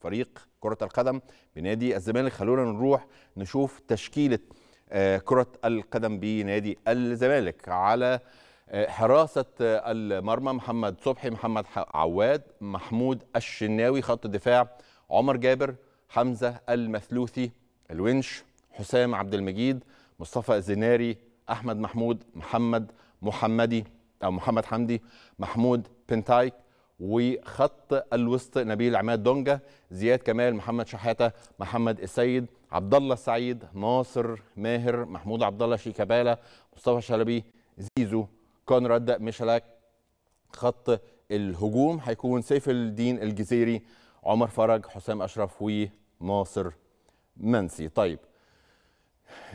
فريق كرة القدم بنادي الزمالك خلونا نروح نشوف تشكيلة آه، كرة القدم بنادي الزمالك على آه، حراسة آه، المرمى محمد صبحي محمد عواد محمود الشناوي خط الدفاع عمر جابر حمزة المثلوثي الونش حسام عبد المجيد مصطفى الزناري أحمد محمود محمد محمدي أو محمد حمدي محمود بنتايك وخط الوسط نبيل عماد دونجا زياد كمال محمد شحاته محمد السيد عبد الله السعيد ناصر ماهر محمود عبد الله شيكابالا مصطفى شلبي زيزو كونراد ميشلاك خط الهجوم هيكون سيف الدين الجزيري عمر فرج حسام اشرف وناصر منسي طيب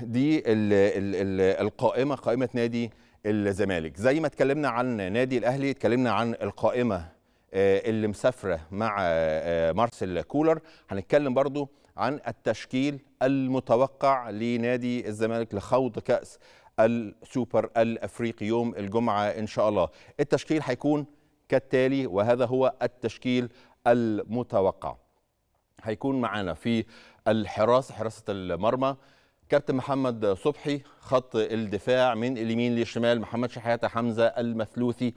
دي الـ الـ الـ القائمه قائمه نادي الزمالك زي ما اتكلمنا عن نادي الاهلي اتكلمنا عن القائمه آه، اللي مسافره مع آه، مارسيل كولر هنتكلم برضو عن التشكيل المتوقع لنادي الزمالك لخوض كاس السوبر الافريقي يوم الجمعه ان شاء الله التشكيل هيكون كالتالي وهذا هو التشكيل المتوقع هيكون معانا في الحراسه حراسه المرمى كابتن محمد صبحي خط الدفاع من اليمين للشمال محمد شحاته حمزه المثلوثي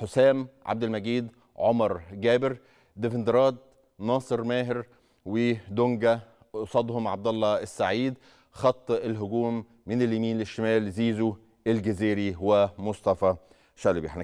حسام عبد المجيد عمر جابر ديفندراد ناصر ماهر ودونجا قصادهم عبد الله السعيد خط الهجوم من اليمين للشمال زيزو الجزيري ومصطفى شلبي